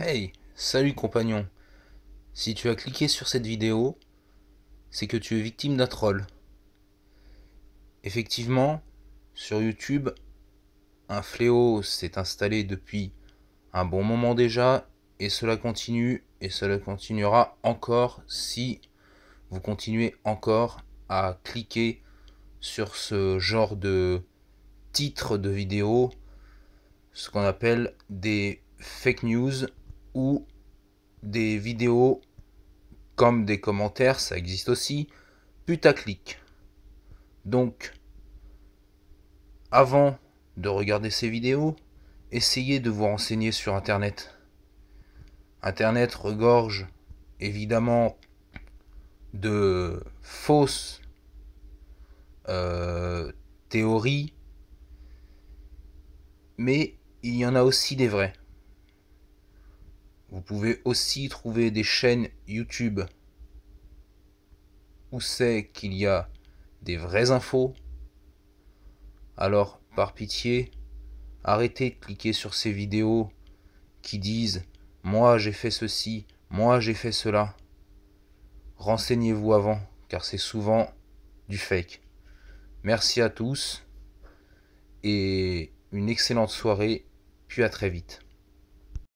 Hey, salut compagnon. Si tu as cliqué sur cette vidéo, c'est que tu es victime d'un troll. Effectivement, sur YouTube, un fléau s'est installé depuis un bon moment déjà, et cela continue, et cela continuera encore si vous continuez encore à cliquer sur ce genre de titre de vidéo, ce qu'on appelle des fake news ou des vidéos comme des commentaires, ça existe aussi, putaclic. Donc, avant de regarder ces vidéos, essayez de vous renseigner sur Internet. Internet regorge évidemment de fausses euh, théories, mais il y en a aussi des vraies. Vous pouvez aussi trouver des chaînes YouTube où c'est qu'il y a des vraies infos. Alors, par pitié, arrêtez de cliquer sur ces vidéos qui disent Moi j'ai fait ceci, moi j'ai fait cela. Renseignez-vous avant, car c'est souvent du fake. Merci à tous et une excellente soirée, puis à très vite.